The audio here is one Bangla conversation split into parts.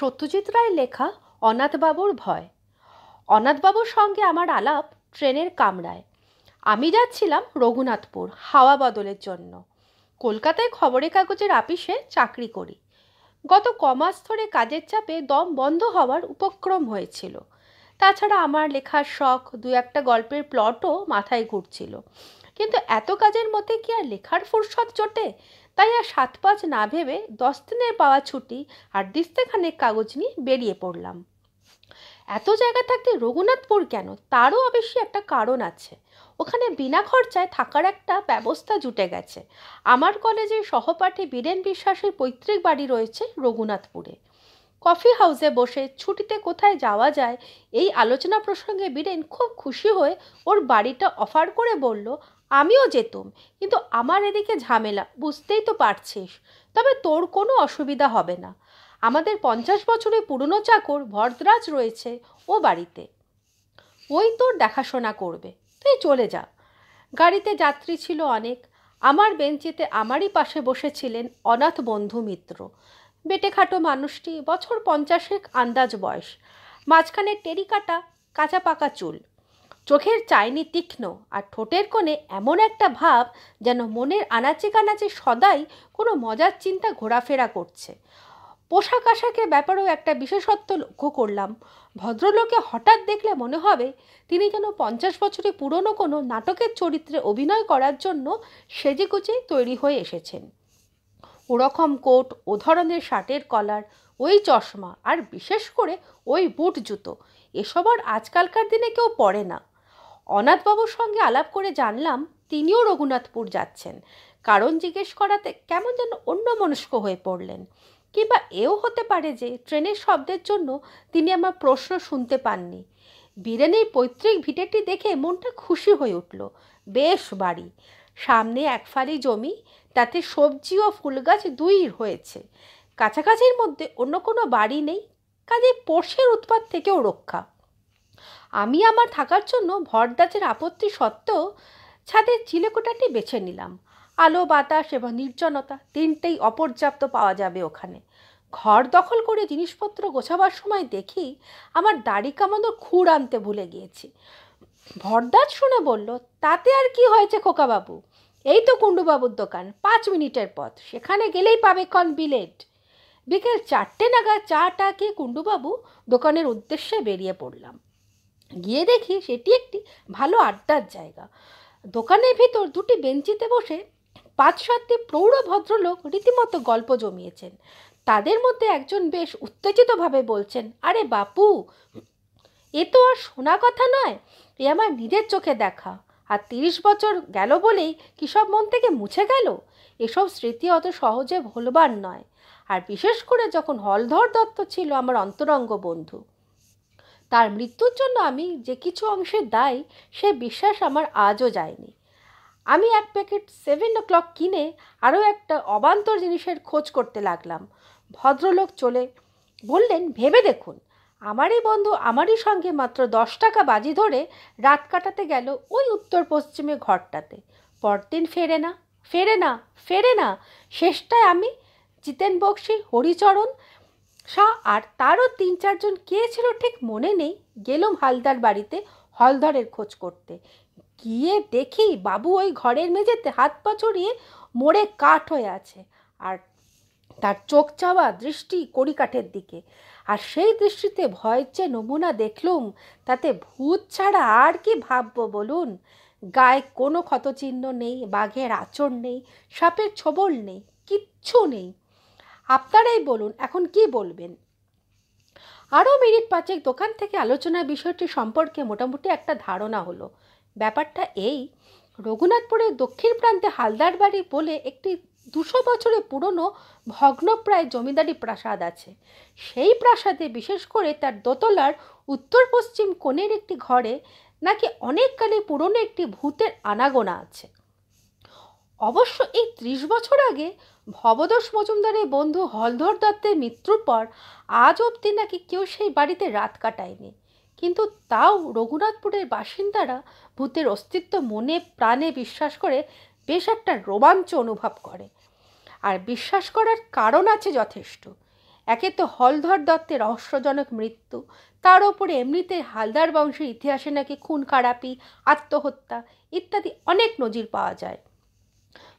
সত্যজিৎ রায়ের লেখা অনাথবাবুর ভয় অনাথবাবুর সঙ্গে আমার আলাপ ট্রেনের কামরায় আমি যাচ্ছিলাম রঘুনাথপুর হাওয়া বদলের জন্য কলকাতায় খবরের কাগজের আপিসে চাকরি করি গত কমাস ধরে কাজের চাপে দম বন্ধ হওয়ার উপক্রম হয়েছিল তাছাড়া আমার লেখার শখ দু একটা গল্পের প্লটও মাথায় ঘুরছিল কিন্তু এত কাজের মধ্যে কি আর লেখার ফুরসত জোটে তাই আর সাত পাঁচ না ভেবে দশ দিনের পাওয়া ছুটি আর দিস্তেখানেক কাগজ নিয়ে বেরিয়ে পড়লাম এত জায়গা থাকতে রঘুনাথপুর কেন তারও অবশ্যই একটা কারণ আছে ওখানে বিনা খরচায় থাকার একটা ব্যবস্থা জুটে গেছে আমার কলেজের সহপাঠী বীরেন বিশ্বাসের পৈতৃক বাড়ি রয়েছে রঘুনাথপুরে কফি হাউসে বসে ছুটিতে কোথায় যাওয়া যায় এই আলোচনা প্রসঙ্গে বীরেন খুব খুশি হয়ে ওর বাড়িটা অফার করে বলল আমিও যেতুম কিন্তু আমার এদিকে ঝামেলা বুঝতেই তো পারছিস তবে তোর কোনো অসুবিধা হবে না আমাদের পঞ্চাশ বছরের পুরনো চাকর ভরদ্রাজ রয়েছে ও বাড়িতে ওই তোর দেখাশোনা করবে তুই চলে যা গাড়িতে যাত্রী ছিল অনেক আমার বেঞ্চিতে আমারই পাশে বসেছিলেন অনাথ বন্ধু মিত্র বেটেখাটো মানুষটি বছর পঞ্চাশেক আন্দাজ বয়স মাঝখানে টেরিকাটা কাঁচা পাকা চুল চোখের চাইনি তীক্ষ্ণ আর ঠোঁটের কোণে এমন একটা ভাব যেন মনের আনাচে কানাচে সদাই কোনো মজার চিন্তা ঘোরাফেরা করছে পোশাক আশাকের ব্যাপারেও একটা বিশেষত্ব লক্ষ্য করলাম ভদ্রলোকে হঠাৎ দেখলে মনে হবে তিনি যেন পঞ্চাশ বছরে পুরনো কোনো নাটকের চরিত্রে অভিনয় করার জন্য সেজেগুজে তৈরি হয়ে এসেছেন ওরকম কোট ও ধরনের শার্টের কলার ওই চশমা আর বিশেষ করে ওই বুট জুতো এসব আর আজকালকার দিনে কেউ পরে না অনাথবাবুর সঙ্গে আলাপ করে জানলাম তিনিও রঘুনাথপুর যাচ্ছেন কারণ জিজ্ঞেস করাতে কেমন যেন অন্য মনস্ক হয়ে পড়লেন কিংবা এও হতে পারে যে ট্রেনের শব্দের জন্য তিনি আমার প্রশ্ন শুনতে পাননি বীরেনের পৈতৃক ভিটেটি দেখে মনটা খুশি হয়ে উঠল বেশ বাড়ি সামনে এক ফালি জমি তাতে সবজি ও ফুল গাছ দুই হয়েছে কাছাকাছির মধ্যে অন্য কোনো বাড়ি নেই কাজে পোষের উৎপাত থেকেও রক্ষা আমি আমার থাকার জন্য ভরদাসের আপত্তি সত্ত্বেও ছাদের চিলেকোটাটি বেছে নিলাম আলো বাতাস এবং নির্জনতা তিনটেই অপর্যাপ্ত পাওয়া যাবে ওখানে ঘর দখল করে জিনিসপত্র গোছাবার সময় দেখি আমার দাড়ি কামানোর খুঁড় আনতে ভুলে গিয়েছি ভরদাস শুনে বলল তাতে আর কি হয়েছে খোকাবাবু এই তো কুণ্ডুবাবুর দোকান পাঁচ মিনিটের পথ সেখানে গেলেই পাবে কন বিলেট বিকেল চারটে নাগাদ চা টা কুণ্ডুবাবু দোকানের উদ্দেশ্যে বেরিয়ে পড়লাম গিয়ে দেখি সেটি একটি ভালো আড্ডার জায়গা দোকানের ভিতর দুটি বেঞ্চিতে বসে পাঁচ সাতটি প্রৌঢ় ভদ্রলোক রীতিমতো গল্প জমিয়েছেন তাদের মধ্যে একজন বেশ উত্তেজিতভাবে বলছেন আরে বাপু এ তো আর শোনা কথা নয় এ আমার নিজের চোখে দেখা আর তিরিশ বছর গেল বলেই কি সব মন থেকে মুছে গেল এসব স্মৃতি অত সহজে ভুলবার নয় আর বিশেষ করে যখন হলধর দত্ত ছিল আমার অন্তরঙ্গ বন্ধু তার মৃত্যুর জন্য আমি যে কিছু অংশে দায়ী সে বিশ্বাস আমার আজও যায়নি আমি এক প্যাকেট সেভেন ও ক্লক কিনে আরও একটা অবান্তর জিনিসের খোঁজ করতে লাগলাম ভদ্রলোক চলে বললেন ভেবে দেখুন আমারই বন্ধু আমারই সঙ্গে মাত্র দশ টাকা বাজি ধরে রাত কাটাতে গেল ওই উত্তর পশ্চিমে ঘরটাতে পরদিন ফেরে না ফেরে না ফেরে না শেষটায় আমি জিতেন বক্সি হরিচরণ শাহ আর তারও তিন চারজন কে ছিল ঠিক মনে নেই গেলুম হালদার বাড়িতে হলধরের খোঁজ করতে গিয়ে দেখি বাবু ওই ঘরের মেঝেতে হাত পা ছড়িয়ে মোড়ে কাঠ হয়ে আছে আর তার চোখ চাওয়া দৃষ্টি কড়িকাঠের দিকে আর সেই দৃষ্টিতে ভয়ের যে নমুনা দেখলুম তাতে ভূত ছাড়া আর কি ভাবব বলুন গায়ে কোনো ক্ষতচিহ্ন নেই বাঘের আচর নেই সাপের ছবল নেই কিচ্ছু নেই আপনারাই বলুন এখন কি বলবেন আরও মিনিট পাঁচেক দোকান থেকে আলোচনার বিষয়টি সম্পর্কে মোটামুটি একটা ধারণা হলো ব্যাপারটা এই রঘুনাথপুরের দক্ষিণ প্রান্তে হালদার বাড়ি বলে একটি দুশো বছরের পুরনো ভগ্নপ্রায় জমিদারি প্রাসাদ আছে সেই প্রাসাদে বিশেষ করে তার দোতলার উত্তর পশ্চিম কোণের একটি ঘরে নাকি অনেককালে পুরনো একটি ভূতের আনাগোনা আছে অবশ্য এই ত্রিশ বছর আগে ভবদোষ মজুমদারের বন্ধু হলধর দত্তের মৃত্যুর পর আজ অবধি নাকি কেউ সেই বাড়িতে রাত কাটায়নি কিন্তু তাও রঘুনাথপুরের বাসিন্দারা ভূতের অস্তিত্ব মনে প্রাণে বিশ্বাস করে বেশ একটা রোমাঞ্চ অনুভব করে আর বিশ্বাস করার কারণ আছে যথেষ্ট একে তো হলধর দত্তের রহস্যজনক মৃত্যু তার ওপরে এমনিতে হালদার বংশের ইতিহাসে নাকি খুন খারাপি আত্মহত্যা ইত্যাদি অনেক নজির পাওয়া যায়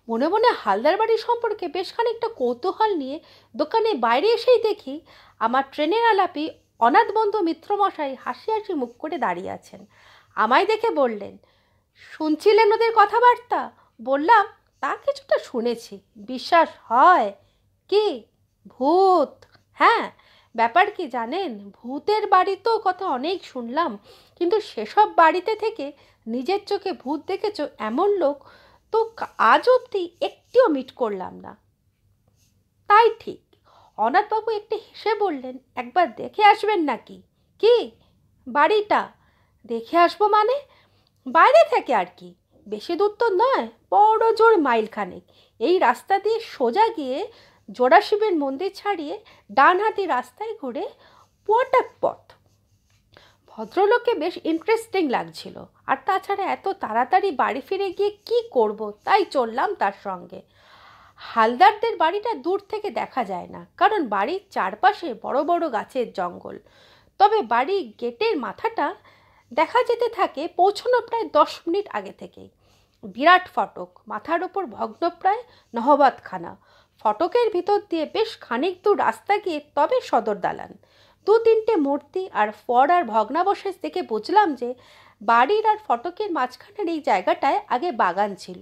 মনে মনে হালদার বাড়ি সম্পর্কে বেশ খানিকটা কৌতূহল নিয়ে দোকানে বাইরে এসেই দেখি আমার ট্রেনের আলাপি অনাথবন্ধু মিত্রমশাই হাসি হাসি মুখ করে দাঁড়িয়ে আছেন আমায় দেখে বললেন শুনছিলেন ওদের কথাবার্তা বললাম তা কিছুটা শুনেছি বিশ্বাস হয় কি ভূত হ্যাঁ ব্যাপার কি জানেন ভূতের বাড়ি তো কথা অনেক শুনলাম কিন্তু সেসব বাড়িতে থেকে নিজের চোখে ভূত দেখেছ এমন লোক তো আজ অবধি একটিও মিট করলাম না তাই ঠিক অনাথবাবু একটি হেসে বললেন একবার দেখে আসবেন নাকি কি বাড়িটা দেখে আসবো মানে বাইরে থেকে আর কি বেশি দূর তো নয় বড় জোর মাইলখানেক এই রাস্তা দিয়ে সোজা গিয়ে জোড়াশিবের মন্দির ছাড়িয়ে ডানহাতি রাস্তায় ঘুরে পটাক পথ ভদ্রলোককে বেশ ইন্টারেস্টিং লাগছিল আর তাছাড়া এত তাড়াতাড়ি বাড়ি ফিরে গিয়ে কি করব তাই চললাম তার সঙ্গে হালদারদের বাড়িটা দূর থেকে দেখা যায় না কারণ বাড়ির চারপাশে বড় বড় গাছের জঙ্গল তবে বাড়ির গেটের মাথাটা দেখা যেতে থাকে পৌঁছানো প্রায় দশ মিনিট আগে থেকেই বিরাট ফটক মাথার ওপর ভগ্নপ্রায় নহবাতখানা ফটকের ভিতর দিয়ে বেশ খানিক দূর রাস্তা গিয়ে তবে সদর দালান দু তিনটে মূর্তি আর ফর আর ভগ্নাবশেষ দেখে বুঝলাম যে বাড়ির আর ফটকের মাঝখানের এই জায়গাটায় আগে বাগান ছিল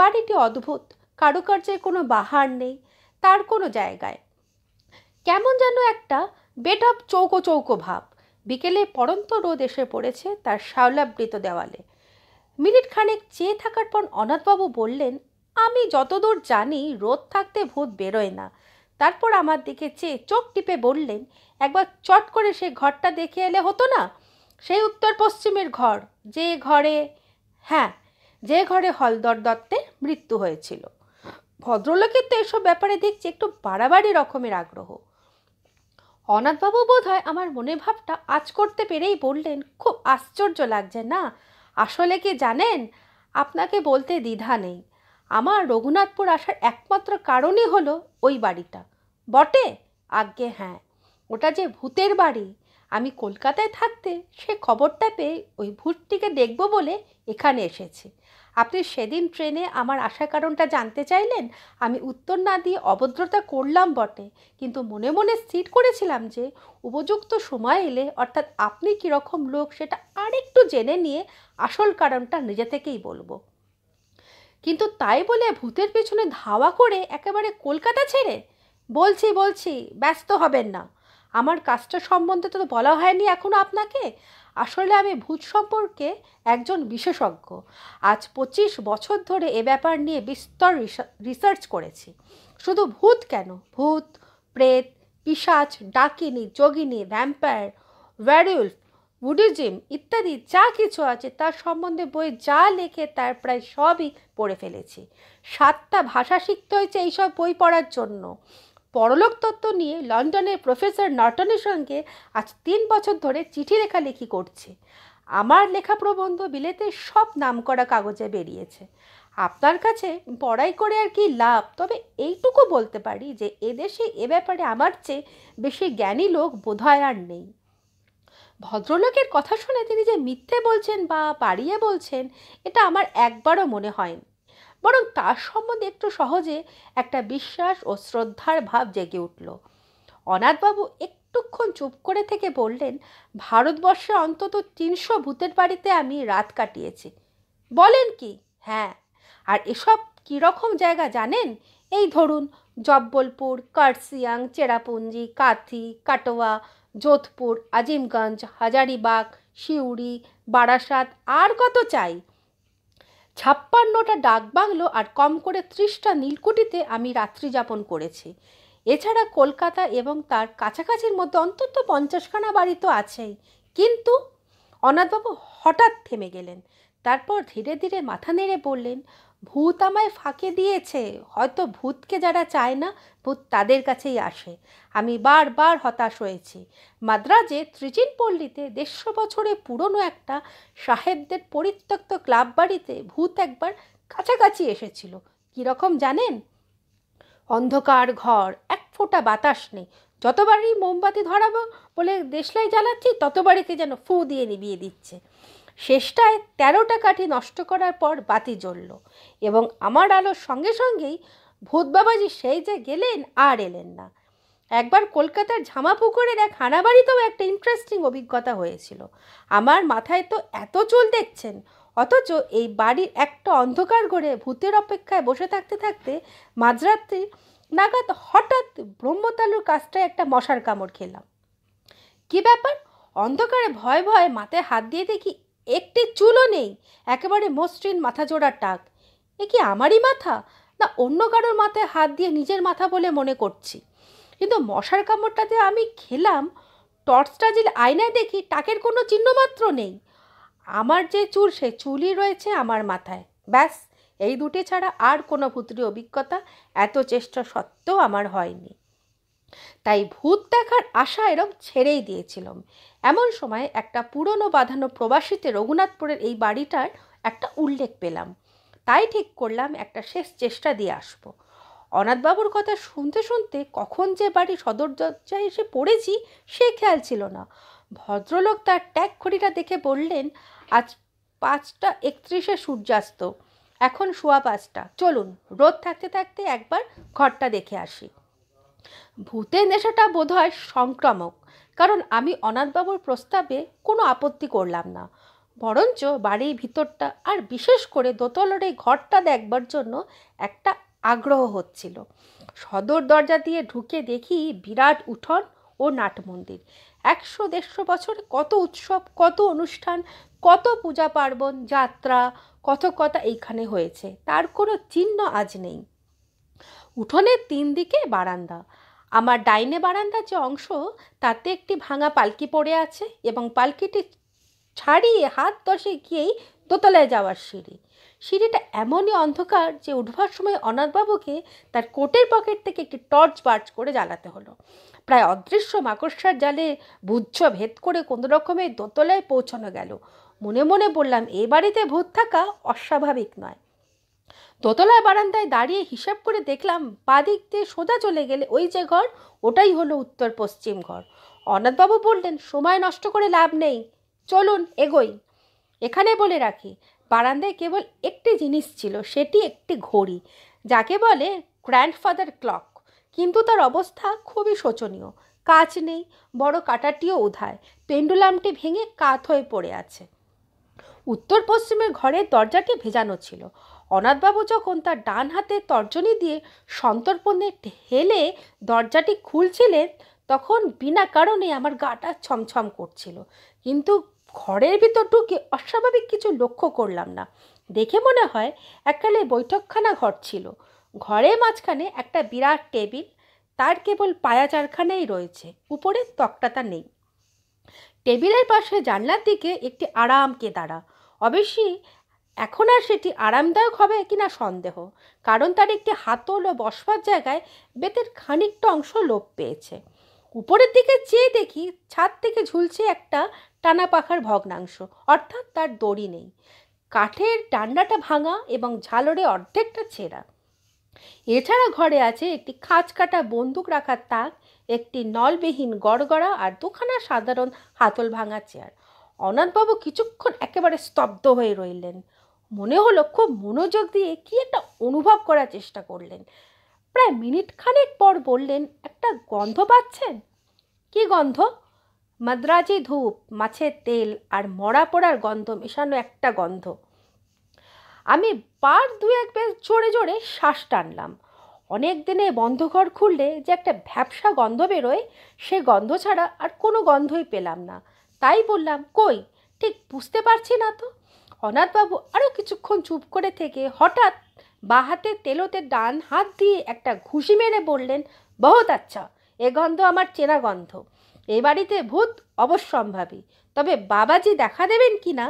বাড়িটি অদ্ভুত কারুকার্যের কোনো বাহার নেই তার কোনো জায়গায় কেমন যেন একটা বেট অফ চৌকো চৌকো ভাব বিকেলে পরন্ত রোদ এসে পড়েছে তার শাওলাবৃত দেওয়ালে মিনিট খানেক চেয়ে থাকার পর অনাথবাবু বললেন আমি যতদূর জানি রোদ থাকতে ভূত বেরোয় না তারপর আমার দিকে চেয়ে চোখ টিপে বললেন একবার চট করে সে ঘরটা দেখে এলে হতো না সেই উত্তর পশ্চিমের ঘর যে ঘরে হ্যাঁ যে ঘরে হলদর দত্তের মৃত্যু হয়েছিল ভদ্রলোকের তো এসব ব্যাপারে দেখছি একটু বাড়াবাড়ি রকমের আগ্রহ অনাথবাবু বোধ হয় আমার মনে ভাবটা আজ করতে পেরেই বললেন খুব আশ্চর্য লাগছে না আসলে কি জানেন আপনাকে বলতে দ্বিধা নেই আমার রঘুনাথপুর আসার একমাত্র কারণই হলো ওই বাড়িটা বটে আজ্ঞে হ্যাঁ ওটা যে ভূতের বাড়ি আমি কলকাতায় থাকতে সে খবরটা পেয়ে ওই ভূতটিকে দেখব বলে এখানে এসেছি আপনি সেদিন ট্রেনে আমার আসার কারণটা জানতে চাইলেন আমি উত্তর না দিয়ে অভদ্রতা করলাম বটে কিন্তু মনে মনে স্থির করেছিলাম যে উপযুক্ত সময় এলে অর্থাৎ আপনি কীরকম লোক সেটা আরেকটু জেনে নিয়ে আসল কারণটা নিজে থেকেই বলবো কিন্তু তাই বলে ভূতের পেছনে ধাওয়া করে একেবারে কলকাতা ছেড়ে বলছি বলছি ব্যস্ত হবেন না আমার কাজটা সম্বন্ধে তো বলা হয়নি এখনও আপনাকে আসলে আমি ভূত সম্পর্কে একজন বিশেষজ্ঞ আজ পঁচিশ বছর ধরে এ ব্যাপার নিয়ে বিস্তর রিসার্চ করেছি শুধু ভূত কেন ভূত প্রেত পিসাচ ডাকিনি যোগিনী ভ্যাম্পায়ার ভ্যারিউলফ জিম ইত্যাদি যা কিছু আছে তার সম্বন্ধে বই যা লেখে তার প্রায় সবই পড়ে ফেলেছি সাতটা ভাষা শিখতে হয়েছে এইসব বই পড়ার জন্য পরলোক তত্ত্ব নিয়ে লন্ডনের প্রফেসর নর্টনের সঙ্গে আজ তিন বছর ধরে চিঠি লেখালেখি করছে আমার লেখা প্রবন্ধ বিলেতে সব নামকরা কাগজে বেরিয়েছে আপনার কাছে পড়াই করে আর কি লাভ তবে এইটুকু বলতে পারি যে এদেশে এ ব্যাপারে আমার চেয়ে বেশি জ্ঞানী লোক বোধহয় আর নেই ভদ্রলোকের কথা শুনে তিনি যে মিথ্যে বলছেন বা পাড়িয়ে বলছেন এটা আমার একবারও মনে হয়নি বরং তার সম্বন্ধে একটু সহজে একটা বিশ্বাস ও শ্রদ্ধার ভাব জেগে উঠল অনাথবাবু একটুক্ষণ চুপ করে থেকে বললেন ভারতবর্ষে অন্তত তিনশো ভূতের বাড়িতে আমি রাত কাটিয়েছি বলেন কি হ্যাঁ আর এসব কীরকম জায়গা জানেন এই ধরুন জব্বলপুর কার্সিয়াং চেরাপুঞ্জি কাথি কাটোয়া যোধপুর আজিমগঞ্জ হাজারিবাগ সিউড়ি বারাসাত আর কত চাই ছাপ্পান্নটা ডাকবাংলো আর কম করে ত্রিশটা নীলকুঠিতে আমি রাত্রি যাপন করেছি এছাড়া কলকাতা এবং তার কাছাকাছির মধ্যে অন্তত পঞ্চাশখানা বাড়ি তো আছেই কিন্তু অনাথবাবু হঠাৎ থেমে গেলেন তারপর ধীরে ধীরে মাথা নেড়ে বললেন ভূত আমায় ফাঁকে দিয়েছে হয়তো ভূতকে যারা চায় না ভূত তাদের কাছেই আসে আমি বারবার হতাশ হয়েছি মাদ্রাজে ত্রিচিন পল্লীতে দেড়শো বছরে পুরনো একটা সাহেবদের পরিত্যক্ত ক্লাব বাড়িতে ভূত একবার কাছাকাছি এসেছিল কীরকম জানেন অন্ধকার ঘর এক ফোঁটা বাতাস নেই যতবারই মোমবাতি ধরাবো বলে দেশলাই জ্বালাচ্ছি ততবারই কে যেন ফু দিয়ে নিবিয়ে দিচ্ছে শেষটায় তেরোটা কাঠি নষ্ট করার পর বাতি জ্বলল এবং আমার আলো সঙ্গে সঙ্গেই ভূত বাবাজি সেই যে গেলেন আর এলেন না একবার কলকাতার ঝামাপুকুরের এক হানাবাড়িতেও একটা ইন্টারেস্টিং অভিজ্ঞতা হয়েছিল আমার মাথায় তো এত চুল দেখছেন অথচ এই বাড়ির একটা অন্ধকার ঘরে ভূতের অপেক্ষায় বসে থাকতে থাকতে মাঝরাত্রি নাগাদ হঠাৎ ব্রহ্মতালুর কাজটায় একটা মশার কামড় খেলাম কি ব্যাপার অন্ধকারে ভয় ভয়ে মাথায় হাত দিয়ে দেখি একটি চুলও নেই একেবারে মসৃণ মাথা জোড়া টাক এ কি আমারই মাথা না অন্য কারোর মাথায় হাত দিয়ে নিজের মাথা বলে মনে করছি কিন্তু মশার কামড়টাতে আমি খেলাম টর্চটা যে আয়নায় দেখি টাকের কোনো চিহ্ন মাত্র নেই আমার যে চুল সে চুলই রয়েছে আমার মাথায় ব্যাস এই দুটি ছাড়া আর কোনো পুত্রি অভিজ্ঞতা এত চেষ্টা সত্ত্বেও আমার হয়নি তাই ভূত দেখার আশা এরম ছেড়েই দিয়েছিলাম এমন সময় একটা পুরনো বাঁধানো প্রবাসীতে রঘুনাথপুরের এই বাড়িটার একটা উল্লেখ পেলাম তাই ঠিক করলাম একটা শেষ চেষ্টা দিয়ে আসবো অনাথবাবুর কথা শুনতে শুনতে কখন যে বাড়ি সদর দরজায় এসে পড়েছি সে খেয়াল ছিল না ভদ্রলোক তার ট্যাগ খড়িটা দেখে বললেন আজ পাঁচটা একত্রিশে সূর্যাস্ত এখন শোয়া পাঁচটা চলুন রোদ থাকতে থাকতে একবার ঘরটা দেখে আসি ভূতের নেশাটা বোধহয় সংক্রামক কারণ আমি অনাথবাবুর প্রস্তাবে কোনো আপত্তি করলাম না বরঞ্চ বাড়ির ভিতরটা আর বিশেষ করে দোতলার এই ঘরটা দেখবার জন্য একটা আগ্রহ হচ্ছিল সদর দরজা দিয়ে ঢুকে দেখি বিরাট উঠোন ও নাট মন্দির একশো দেড়শো বছর কত উৎসব কত অনুষ্ঠান কত পূজা পার্বণ যাত্রা কত কথা এইখানে হয়েছে তার কোনো চিহ্ন আজ নেই উঠোনের তিন দিকে বারান্দা আমার ডাইনে বারান্দার যে অংশ তাতে একটি ভাঙা পালকি পড়ে আছে এবং পালকিটি ছাড়িয়ে হাত দশে গিয়েই দোতলায় যাওয়ার সিঁড়ি সিঁড়িটা এমনই অন্ধকার যে উঠবার সময় অনাথবাবুকে তার কোটের পকেট থেকে একটি টর্চ বার্চ করে জ্বালাতে হলো প্রায় অদৃশ্য মাকড়সার জালে বুচ্ছ ভেদ করে কোনো রকমের দোতলায় পৌঁছানো গেল মনে মনে বললাম এ বাড়িতে ভূত থাকা অস্বাভাবিক নয় দোতলা বারান্দায় দাঁড়িয়ে হিসাব করে দেখলাম বাদিক দিয়ে সোজা চলে গেলে ওই যে ঘর ওটাই হলো উত্তর পশ্চিম ঘর অনাথবাবু বললেন সময় নষ্ট করে লাভ নেই চলুন এগোই এখানে বলে রাখি বারান্দায় কেবল একটি জিনিস ছিল সেটি একটি ঘড়ি যাকে বলে গ্র্যান্ডফাদার ক্লক কিন্তু তার অবস্থা খুবই শোচনীয় কাজ নেই বড় কাটাটিও উধায় পেন্ডুলামটি ভেঙে কাত হয়ে পড়ে আছে উত্তর পশ্চিমের ঘরের দরজাটি ভেজানো ছিল অনাথবাবু যখন তার ডান হাতে তর্জনী দিয়ে সন্তর্পণে ঠেলে দরজাটি খুলছিলেন তখন বিনা কারণে আমার গাটা ছমছম করছিল কিন্তু ঘরের ভিতর ঢুকে অস্বাভাবিক কিছু লক্ষ্য করলাম না দেখে মনে হয় এককালে বৈঠকখানা ঘর ছিল ঘরে মাঝখানে একটা বিরাট টেবিল তার কেবল পায়া চারখানাই রয়েছে উপরে তক্তাটা নেই টেবিলের পাশে জানলার দিকে একটি আরাম কেদারা অবশ্যই এখন আর সেটি আরামদায়ক হবে কিনা সন্দেহ কারণ তার একটি হাতল ও বসবার জায়গায় বেতের খানিকটা অংশ লোপ পেয়েছে উপরের দিকে চেয়ে দেখি ছাদ থেকে ঝুলছে একটা টানা পাখার ভগ্নাংশ অর্থাৎ তার দড়ি নেই কাঠের ডান্ডাটা ভাঙা এবং ঝালরে অর্ধেকটা ছেঁড়া এছাড়া ঘরে আছে একটি খাঁচ কাটা বন্দুক রাখার তাক একটি নলবিহীন গড়গড়া আর দুখানা সাধারণ হাতল ভাঙা চেয়ার অনাথবাবু কিছুক্ষণ একেবারে স্তব্ধ হয়ে রইলেন মনে হলো খুব মনোযোগ দিয়ে কী একটা অনুভব করার চেষ্টা করলেন প্রায় মিনিট খানেক পর বললেন একটা গন্ধ পাচ্ছেন কি গন্ধ মাদ্রাজি ধূপ মাছের তেল আর মরা পড়ার গন্ধ মেশানো একটা গন্ধ আমি বার দু এক জোরে জোরে শ্বাস টানলাম অনেক দিনে বন্ধ ঘর খুললে যে একটা ভ্যাবসা গন্ধ বেরোয় সে গন্ধ ছাড়া আর কোনো গন্ধই পেলাম না তাই বললাম কই ঠিক বুঝতে পারছি না তো অনাথবাবু আরও কিছুক্ষণ চুপ করে থেকে হঠাৎ বাহাতে তেলোতে ডান হাত দিয়ে একটা ঘুষি মেরে বললেন বহুত আচ্ছা এ গন্ধ আমার চেনা গন্ধ এ বাড়িতে ভূত অবশ্যম্ভাবী তবে বাবাজি দেখা দেবেন কি না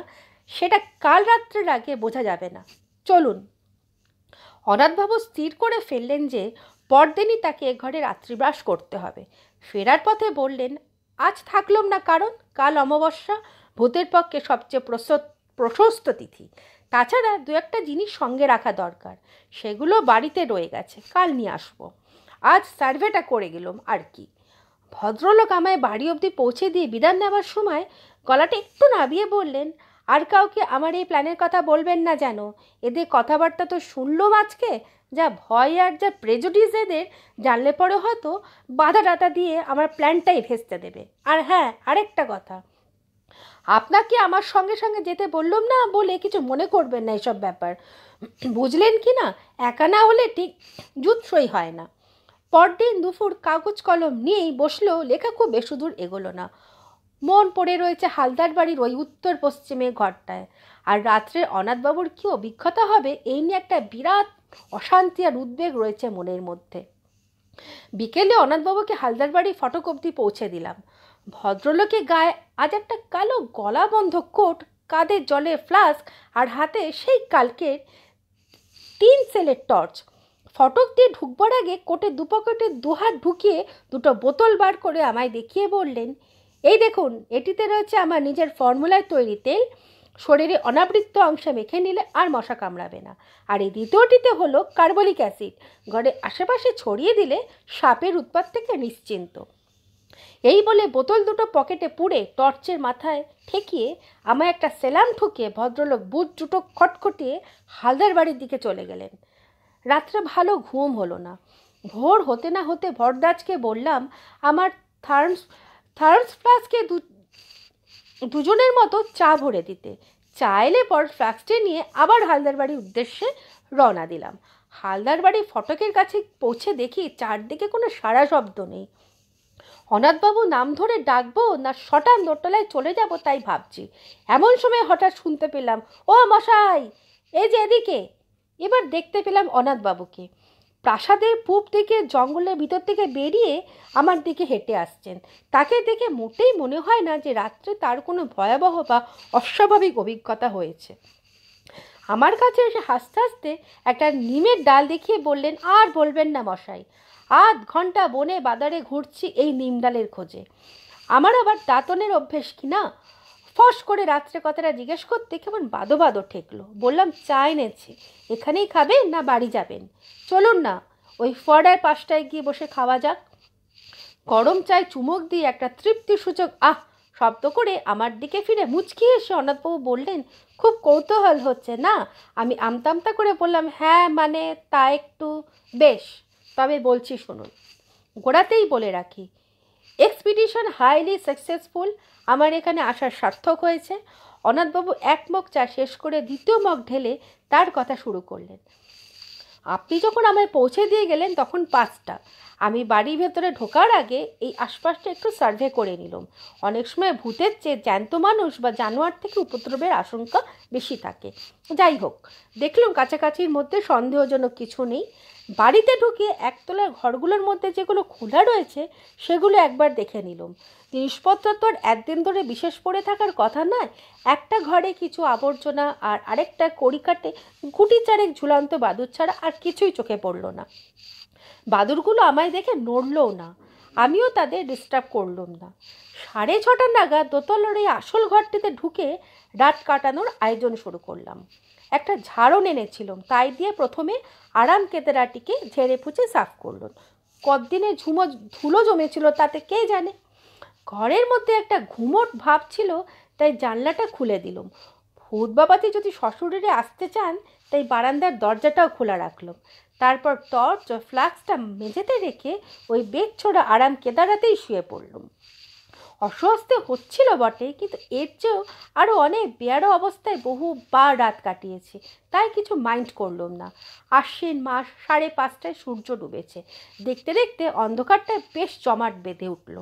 সেটা কাল রাত্রের আগে বোঝা যাবে না চলুন অনাথবাবু স্থির করে ফেললেন যে পরদিনই তাকে এ ঘরে রাত্রিবাস করতে হবে ফেরার পথে বললেন আজ থাকলাম না কারণ কাল অমাবস্যা ভূতের পক্ষে সবচেয়ে প্রসত্ত প্রশস্ত তিথি তাছাড়া দু একটা জিনিস সঙ্গে রাখা দরকার সেগুলো বাড়িতে রয়ে গেছে কাল নিয়ে আসবো আজ সার্ভেটা করে গেলাম আর কি ভদ্রলোক আমায় বাড়ি অবধি পৌঁছে দিয়ে বিধান নেওয়ার সময় গলাটা একটু নাবিয়ে বললেন আর কাউকে আমার এই প্ল্যানের কথা বলবেন না যেন এদের কথাবার্তা তো শুনলাম আজকে যা ভয় আর যা প্রেজুডিস এদের জানলে পরে হয়তো বাধা ডাতা দিয়ে আমার প্ল্যানটাই ভেস্তে দেবে আর হ্যাঁ আরেকটা কথা আপনাকে আমার সঙ্গে সঙ্গে যেতে বললাম না বলে কিছু মনে করবেন না এসব ব্যাপার বুঝলেন কি না একা না হলে ঠিক জুৎসই হয় না পরদিন দুপুর কাগজ কলম নিয়েই বসলেও লেখা খুব বেশুদূর এগোলো না মন পড়ে রয়েছে হালদার বাড়ির ওই উত্তর পশ্চিমে ঘরটায় আর রাত্রে অনাথবাবুর কী অভিজ্ঞতা হবে এই নিয়ে একটা বিরাট অশান্তি আর উদ্বেগ রয়েছে মনের মধ্যে বিকেলে অনাথবাবুকে হালদার বাড়ি ফটক অবধি পৌঁছে দিলাম ভদ্রলোকে গায়ে আজ একটা কালো গলা বন্ধ কোট কাঁধে জলের ফ্লাস্ক আর হাতে সেই কালকের তিন সেলের টর্চ ফটক দিয়ে ঢুকবার আগে কোটে দুপকেটে দুহাত ঢুকিয়ে দুটো বোতল বার করে আমায় দেখিয়ে বললেন এই দেখুন এটিতে রয়েছে আমার নিজের ফর্মুলায় তৈরি তেল শরীরে অনাবৃত্ত অংশে মেখে নিলে আর মশা কামড়াবে না আর এই দ্বিতীয়টিতে হলো কার্বলিক অ্যাসিড ঘরে আশেপাশে ছড়িয়ে দিলে সাপের উৎপাত থেকে নিশ্চিন্ত এই বলে বোতল দুটো পকেটে পুড়ে টর্চের মাথায় ঠেকিয়ে আমায় একটা সেলাম ঠুকিয়ে ভদ্রলোক বুধ দুটো খটখটিয়ে হালদার বাড়ির দিকে চলে গেলেন রাত্রে ভালো ঘুম হলো না ভোর হতে না হতে ভরদাজকে বললাম আমার থার্মস থার্মস ফ্লাস্কে দুজনের মতো চা ভরে দিতে চা এলে পর ফ্লাস্কটি নিয়ে আবার হালদার বাড়ির উদ্দেশ্যে রওনা দিলাম হালদার বাড়ি ফটকের কাছে পৌঁছে দেখি চারদিকে কোনো সারা শব্দ নেই অনাথবাবু নাম ধরে ডাকবো না সটান দোটলায় চলে যাব তাই ভাবছি এমন সময় হঠাৎ শুনতে পেলাম ও মশাই এই যে এদিকে এবার দেখতে পেলাম অনাথবাবুকে প্রাসাদের পূব দিকে জঙ্গলের ভিতর থেকে বেরিয়ে আমার দিকে হেঁটে আসছেন তাকে দেখে মোটেই মনে হয় না যে রাত্রে তার কোনো ভয়াবহ বা অস্বাভাবিক অভিজ্ঞতা হয়েছে আমার কাছে এসে হাসতে হাসতে একটা নিমের ডাল দেখিয়ে বললেন আর বলবেন না মশাই আধ ঘন্টা বনে বাদারে ঘুরছি এই নিমডালের খোঁজে আমার আবার দাঁতনের অভ্যেস কি না ফস করে রাত্রে কথাটা জিজ্ঞেস করতে কেমন বাদো বাদো ঠেকলো বললাম চা এনেছি এখানেই খাবেন না বাড়ি যাবেন চলুন না ওই ফড়ায় পাশটায় গিয়ে বসে খাওয়া যাক গরম চায় চুমক দিয়ে একটা তৃপ্তিসূচক আহ শব্দ করে আমার দিকে ফিরে মুচকি এসে অনাথবাবু বললেন খুব কৌতূহল হচ্ছে না আমি আমতামতা করে বললাম হ্যাঁ মানে তা একটু বেশ তবে বলছি শুনুন গোড়াতেই বলে রাখি এক্সপিডিশন হাইলি সাকসেসফুল আমার এখানে আসার সার্থক হয়েছে অনাথবাবু এক মগ চা শেষ করে দ্বিতীয় মগ ঢেলে তার কথা শুরু করলেন আপনি যখন আমায় পৌঁছে দিয়ে গেলেন তখন পাঁচটা আমি বাড়ির ভেতরে ঢোকার আগে এই আশপাশটা একটু সার্ভে করে নিলাম অনেক সময় ভূতের চেয়ে জ্যান্ত মানুষ বা জানোয়ার থেকে উপদ্রবের আশঙ্কা বেশি থাকে যাই হোক দেখলাম কাছাকাছির মধ্যে সন্দেহজনক কিছু নেই বাড়িতে ঢুকে একতলার ঘরগুলোর মধ্যে যেগুলো খোলা রয়েছে সেগুলো একবার দেখে নিলাম জিনিসপত্র তো একদিন ধরে বিশেষ পড়ে থাকার কথা নয় একটা ঘরে কিছু আবর্জনা আর আরেকটা কড়িকাটে গুটি চারেক ঝুলান্ত বাদুর ছাড়া আর কিছুই চোখে পড়ল না বাদুরগুলো আমায় দেখে নড়লও না আমিও তাদের ডিস্টার্ব করলাম না সাড়ে ছটা নাগাদ দোতলার এই আসল ঘরটিতে ঢুকে রাত কাটানোর আয়োজন শুরু করলাম একটা ঝাড়ন এনেছিলাম তাই দিয়ে প্রথমে আরাম কেদারাটিকে ঝেড়ে ফুচে সাফ করল কদিনে ঝুমো ধুলো জমেছিল তাতে কে জানে ঘরের মধ্যে একটা ঘুমট ভাব ছিল তাই জানলাটা খুলে দিলাম ভূত বাবাতে যদি শ্বশুরে আসতে চান তাই বারান্দার দরজাটাও খোলা রাখলাম তারপর টর্চ ও ফ্লাক্সটা মেঝেতে রেখে ওই বেগ ছোড়া আরাম কেদারাতেই শুয়ে পড়লুম অস্বস্তি হচ্ছিল বটে কিন্তু এর চেয়েও আরও অনেক বেয়ারো অবস্থায় বহুবার রাত কাটিয়েছি তাই কিছু মাইন্ড করলাম না আশ্বিন মাস সাড়ে পাঁচটায় সূর্য ডুবেছে দেখতে দেখতে অন্ধকারটা বেশ জমাট বেঁধে উঠল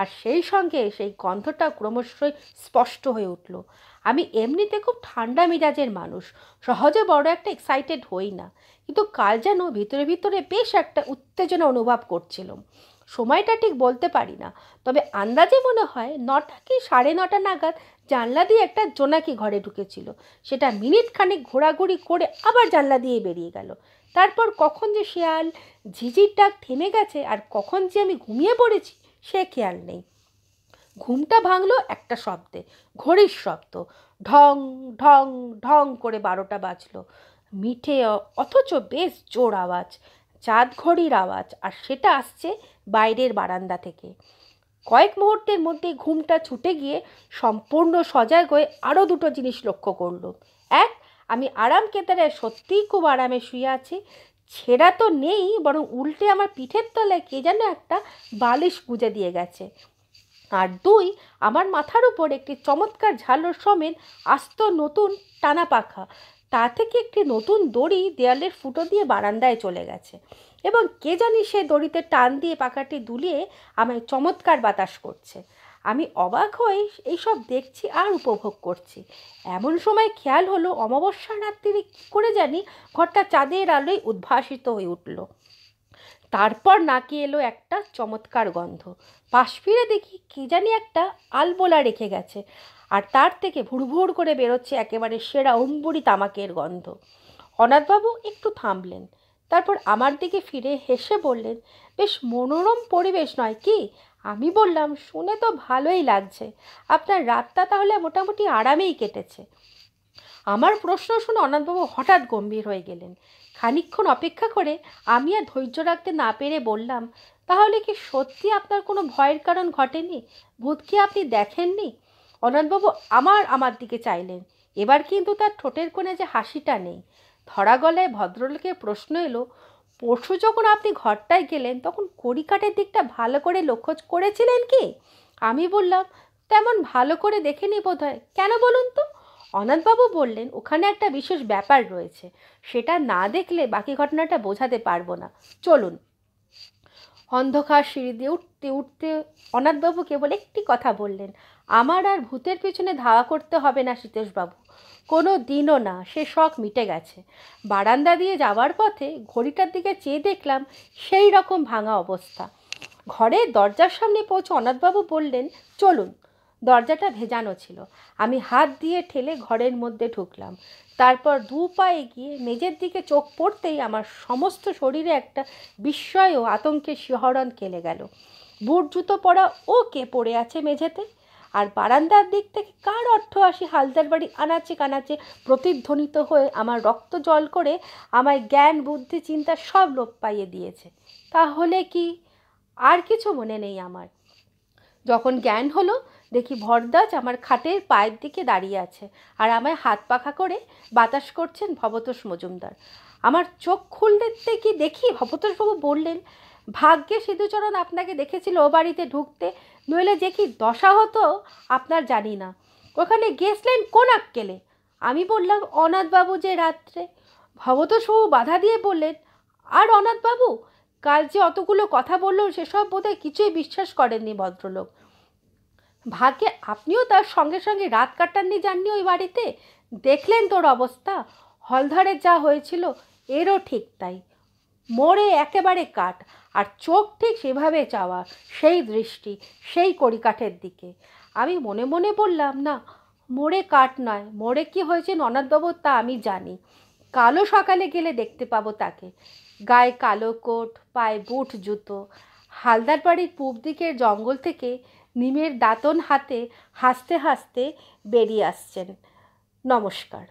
আর সেই সঙ্গে সেই গন্ধটা ক্রমশই স্পষ্ট হয়ে উঠল আমি এমনিতে খুব ঠান্ডা মিরাজের মানুষ সহজে বড় একটা এক্সাইটেড হই না কিন্তু কাল যেন ভিতরে ভিতরে বেশ একটা উত্তেজনা অনুভব করছিলাম সময়টা ঠিক বলতে পারি না তবে আন্দাজে মনে হয় নটা কি সাড়ে নটা নাগাদ জানলা দিয়ে একটা জোনাকি ঘরে ঢুকেছিল সেটা মিনিট খানেক ঘোরাঘুরি করে আবার জানলা দিয়ে বেরিয়ে গেল তারপর কখন যে শেয়াল ঝিঝির ডাক থেমে গেছে আর কখন যে আমি ঘুমিয়ে পড়েছি সে খেয়াল নেই ঘুমটা ভাঙলো একটা শব্দে ঘড়ির শব্দ ঢং ঢং ঢং করে বারোটা বাজলো মিঠে অথচ বেশ জোর আওয়াজ চাঁদ ঘড়ির আওয়াজ আর সেটা আসছে বাইরের বারান্দা থেকে কয়েক মুহূর্তের মধ্যে ঘুমটা ছুটে গিয়ে সম্পূর্ণ সজাগ হয়ে আরও দুটো জিনিস লক্ষ্য করল এক আমি আরাম কেতারে সত্যিই খুব আরামে শুয়ে আছি ছেঁড়া তো নেই বরং উল্টে আমার পিঠের তলায় কে যেন একটা বালিশ গুঁজে দিয়ে গেছে আর দুই আমার মাথার উপর একটি চমৎকার ঝালর সমেত আস্ত নতুন টানা পাখা তা থেকে একটি নতুন দড়ি দেয়ালের ফুটো দিয়ে বারান্দায় চলে গেছে এবং কে জানি সে দড়িতে টান দিয়ে পাখাটি দুলিয়ে আমায় চমৎকার বাতাস করছে আমি অবাক হয়ে এইসব দেখছি আর উপভোগ করছি এমন সময় খেয়াল হলো অমাবস্যার রাত্রি কী করে জানি ঘরটা চাঁদের আলোয় উদ্ভাসিত হয়ে উঠল তারপর নাকি এলো একটা চমৎকার গন্ধ পাশ ফিরে দেখি কে জানি একটা আলবোলা রেখে গেছে আর তার থেকে ভুরভুর করে বেরোচ্ছে একেবারে সেরা অম্বুরি তামাকের গন্ধ অনাথবাবু একটু থামলেন তারপর আমার দিকে ফিরে হেসে বললেন বেশ মনোরম পরিবেশ নয় কি আমি বললাম শুনে তো ভালোই লাগছে আপনার রাতটা তাহলে মোটামুটি আরামেই কেটেছে আমার প্রশ্ন শুনে অনাথবাবু হঠাৎ গম্ভীর হয়ে গেলেন খানিক্ষণ অপেক্ষা করে আমি আর ধৈর্য রাখতে না পেরে বললাম তাহলে কি সত্যি আপনার কোনো ভয়ের কারণ ঘটেনি ভূত কি আপনি দেখেননি অনন্তবাবু আমার আমার দিকে চাইলেন এবার কিন্তু তার ঠোঁটের কোণে যে হাসিটা নেই ধরা গলায় ভদ্রলোকে প্রশ্ন এলো পরশু যখন আপনি ঘরটায় গেলেন তখন কড়িকাঠের দিকটা ভালো করে লক্ষ্য করেছিলেন কি আমি বললাম তেমন ভালো করে দেখে নি বোধ হয় কেন বলুন তো অনাথবাবু বললেন ওখানে একটা বিশেষ ব্যাপার রয়েছে সেটা না দেখলে বাকি ঘটনাটা বোঝাতে পারবো না চলুন অন্ধকার সিঁড়ি দিয়ে উঠতে উঠতে অনাথবাবু কেবল একটি কথা বললেন আমার আর ভূতের পিছনে ধাওয়া করতে হবে না সীতেশবাবু কোনো দিনও না সে শখ মিটে গেছে বারান্দা দিয়ে যাওয়ার পথে ঘড়িটার দিকে চেয়ে দেখলাম সেই রকম ভাঙা অবস্থা ঘরের দরজার সামনে পৌঁছে অনাথবাবু বললেন চলুন দরজাটা ভেজানো ছিল আমি হাত দিয়ে ঠেলে ঘরের মধ্যে ঢুকলাম তারপর দু পায়ে গিয়ে মেজের দিকে চোখ পড়তেই আমার সমস্ত শরীরে একটা বিস্ময় ও আতঙ্কের শিহরণ কেলে গেল বুট জুতো পরা ও কে পড়ে আছে মেঝেতে আর বারান্দার দিক থেকে কার অর্থ আসি হালদার বাড়ি আনাচে কানাচে প্রতিধ্বনিত হয়ে আমার রক্ত জল করে আমায় জ্ঞান বুদ্ধি চিন্তা সব লোপ পাইয়ে দিয়েছে তাহলে কি আর কিছু মনে নেই আমার যখন জ্ঞান হলো দেখি ভরদাজ আমার খাটের পায়ের দিকে দাঁড়িয়ে আছে আর আমায় হাত পাখা করে বাতাস করছেন ভবতোষ মজুমদার আমার চোখ খুলতে কি দেখি ভবতোষবাবু বললেন ভাগ্যে সিধুচরণ আপনাকে দেখেছিল ও বাড়িতে ঢুকতে নইলে যে কি দশা হতো আপনার জানি না ওখানে গেছলেন কোন আক্কেলে আমি বললাম অনাথবাবু যে রাত্রে ভবত সবু বাধা দিয়ে বললেন আর অনাথবাবু কাল যে অতগুলো কথা বললো সেসব বোধহয় কিছুই বিশ্বাস করেননি ভদ্রলোক ভাগ্যে আপনিও তার সঙ্গে সঙ্গে রাত কাটাননি যাননি ওই বাড়িতে দেখলেন তোর অবস্থা হলধারের যা হয়েছিল এরও ঠিক তাই মোড়ে একেবারে কাট আর চোখ ঠিক সেভাবে চাওয়া সেই দৃষ্টি সেই কড়িকাঠের দিকে আমি মনে মনে বললাম না মোড়ে কাঠ নয় মোড়ে কি হয়েছে ননদবাবু তা আমি জানি কালো সকালে গেলে দেখতে পাবো তাকে গায়ে কালো কোট পায়ে বুট জুতো হালদার বাড়ির পূব দিকের জঙ্গল থেকে নিমের দাঁতন হাতে হাসতে হাসতে বেরিয়ে আসছেন নমস্কার